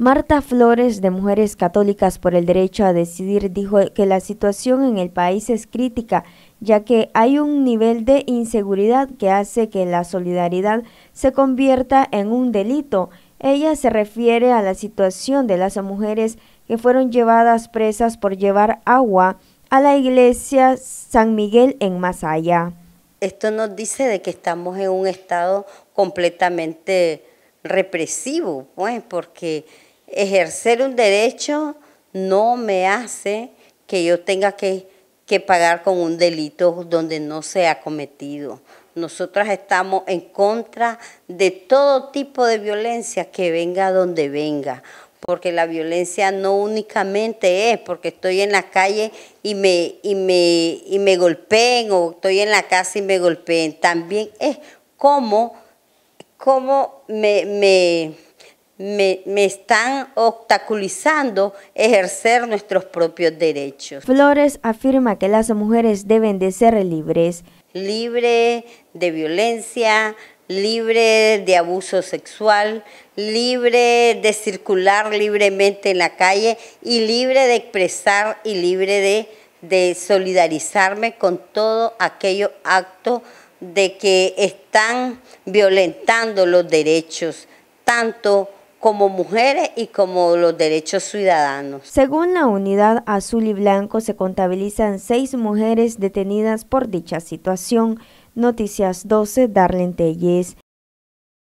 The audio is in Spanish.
Marta Flores, de Mujeres Católicas por el Derecho a Decidir, dijo que la situación en el país es crítica, ya que hay un nivel de inseguridad que hace que la solidaridad se convierta en un delito. Ella se refiere a la situación de las mujeres que fueron llevadas presas por llevar agua a la iglesia San Miguel en Masaya. Esto nos dice de que estamos en un estado completamente represivo, pues, porque ejercer un derecho no me hace que yo tenga que, pagar con un delito donde no se ha cometido. Nosotras estamos en contra de todo tipo de violencia que venga donde venga, porque la violencia no únicamente es porque estoy en la calle y me, y me, y me golpeen o estoy en la casa y me golpeen, también es cómo, me, me me, están obstaculizando ejercer nuestros propios derechos. Flores afirma que las mujeres deben de ser libres. Libre de violencia, libre de abuso sexual, libre de circular libremente en la calle y libre de expresar y libre de, de solidarizarme con todo aquello acto de que están violentando los derechos, tanto como mujeres y como los derechos ciudadanos. Según la unidad azul y blanco, se contabilizan seis mujeres detenidas por dicha situación. Noticias 12, Darlene Telles.